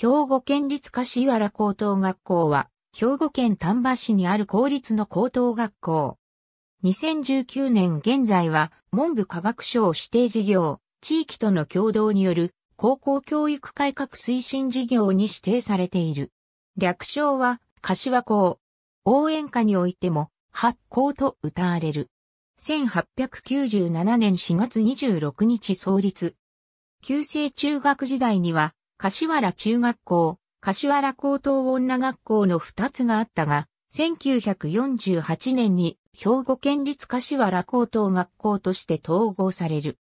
兵庫県立柏原高等学校は、兵庫県丹波市にある公立の高等学校。2019年現在は、文部科学省指定事業、地域との共同による高校教育改革推進事業に指定されている。略称は、柏校。応援歌においても、発校と歌われる。1897年4月26日創立。旧制中学時代には、柏原中学校、柏原高等女学校の二つがあったが、1948年に兵庫県立柏原高等学校として統合される。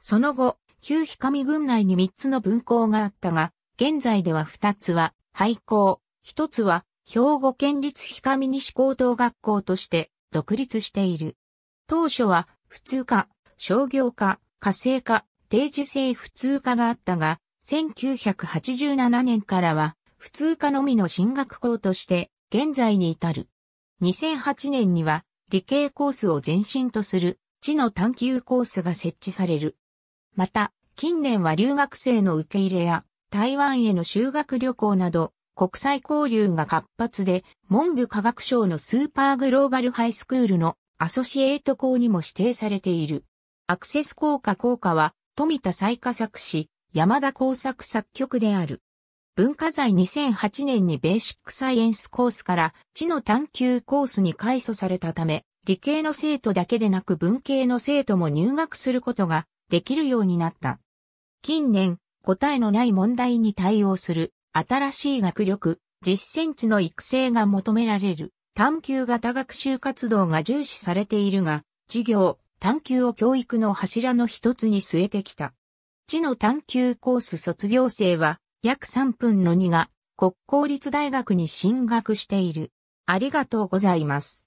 その後、旧日上郡内に三つの分校があったが、現在では二つは廃校、一つは兵庫県立日上西高等学校として独立している。当初は普通科、商業科、家政科、定時制普通科があったが、1987年からは、普通科のみの進学校として、現在に至る。2008年には、理系コースを前身とする、地の探求コースが設置される。また、近年は留学生の受け入れや、台湾への修学旅行など、国際交流が活発で、文部科学省のスーパーグローバルハイスクールのアソシエイト校にも指定されている。アクセス効果効果は、富田再加作し、山田耕作作曲である。文化財2008年にベーシックサイエンスコースから地の探求コースに改祖されたため、理系の生徒だけでなく文系の生徒も入学することができるようになった。近年、答えのない問題に対応する新しい学力、実践値の育成が求められる探求型学習活動が重視されているが、授業、探求を教育の柱の一つに据えてきた。地の探求コース卒業生は約3分の2が国公立大学に進学している。ありがとうございます。